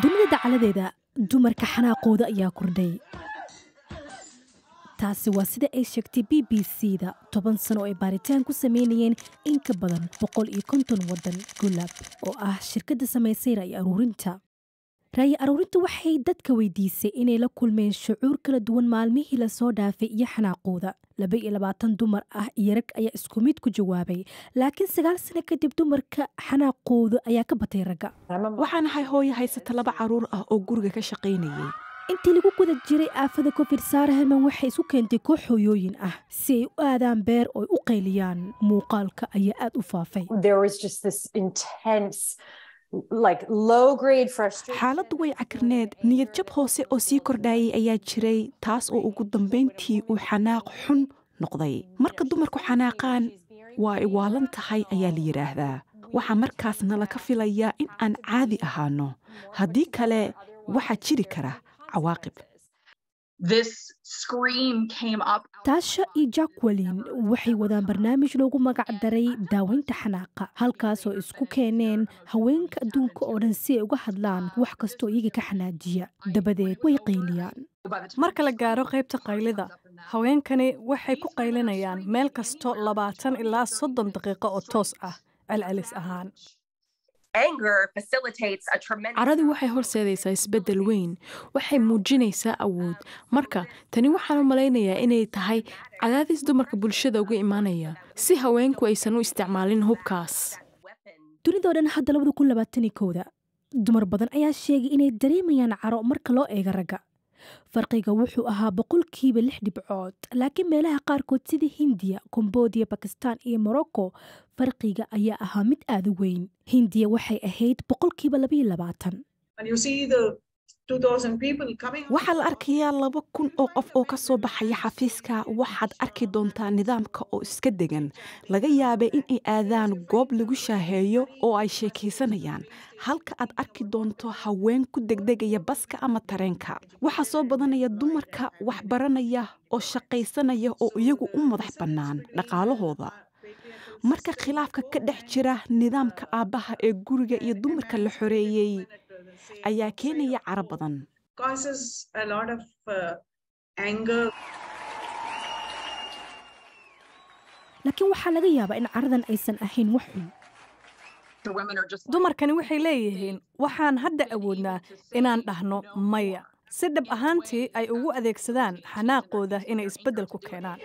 dunida dacaladeeda dumarka xanaaqooda ayaa kordhay taasi waa sida ay sheegtay b b c da toban sano oo ay baaritaan ku sameynayeen in ka badan boqol iyo konton waddan gulab oo ah shirkadda samaysayra iyo aruurinta raayi aruurintu waxay dadka weydiisay inay la kulmeen shucuur kala duwan maalmihii lasoo dhaafay iyo xanaaqooda laba iyo labaatan dumar ah iyo rag ayaa isku mid ku jawaabay laakiin sagaal sano kadib dumarka xanaaqooda ayaa ka batay ragga waxaan ahay hooyo haysata laba caruur ah oo guriga ka shaqaynayay intii lagu guda jiray aafada covid saara helman waxay isu keentay koox hooyooyin ah si ay u aadaan beer oo u qayliyaan muuqaalka ayaa aad u faafay xaaladdu way cakarneed niyad jab hoose oo sii kordhaayay ayaa jiray taas oo ugu dambayntii uu xanaaq xun noqday marka dumarku xanaaqaan waa ay waalan tahay ayaa la yidhaahdaa waxaa markaas nalaga filayaa in aan caadi ahaano haddii kale waxaa jiri kara cawaaqib taasha iyo jakwelin waxay wadaan barnaamij loogu magac daray daawaynta xanaaqa halkaasoo isku keeneen haweenka adduunka oo dhan si ay uga hadlaan wax kastoo iyaga ka xanaajiya dabadeed way qayliyaan marka la gaaro qaybta qaylida haweenkani waxay ku qaylinayaan meel kasto labaatan ilaa soddon daqiiqo oo toos ah celcelis ahaan carradu waxay horseedaysaa isbeddel weyn waxay muujinaysaa awood marka tani waxaan u malaynayaa inay tahay cadaadis dumarka bulshada uga imaanaya si haweenku aysan u isticmaalin hubkaas dunidao dhan hadda labada kun labaatan iyo kowda dumar badan ayaa sheegay inay dareemayaan caro marka loo eega ragga farqiga wuxuu ahaa boqolkiiba lix dhibcood laakiin meelaha qaarkood sida hindiya komboodiya bakistan iyo morocco farqiga ayaa ahaa mid aada u weyn hindiya waxay ahayd boqolkiiba labayo labaatan waxaa la arkayaa laba kun oo qof oo ka soo baxaya xafiiska waxaad arki doontaa nidaamka oo iska degan laga yaabay inay aadaan goob lagu shaaheeyo oo ay sheekaysanayaan halka aad arki doonto haween ku degdegaya baska ama tareenka waxaa soo badanaya dumarka waxbaranaya oo shaqaysanaya oo iyagu u madax bannaan dhaqaalahooda marka khilaafka ka dhex jira nidaamka aabbaha ee guriga iyo dumarka la xoreeyey ayaa keenaya cara badan laakiin waxaa laga yaabaa in caradan aysan ahayn wax xun dumarkani waxay leeyihiin waxaan hadda awoodnaa inaan dhahno maya si dhab ahaantii ay ugu adeegsadaan xanaaqooda inay isbeddelku keenaan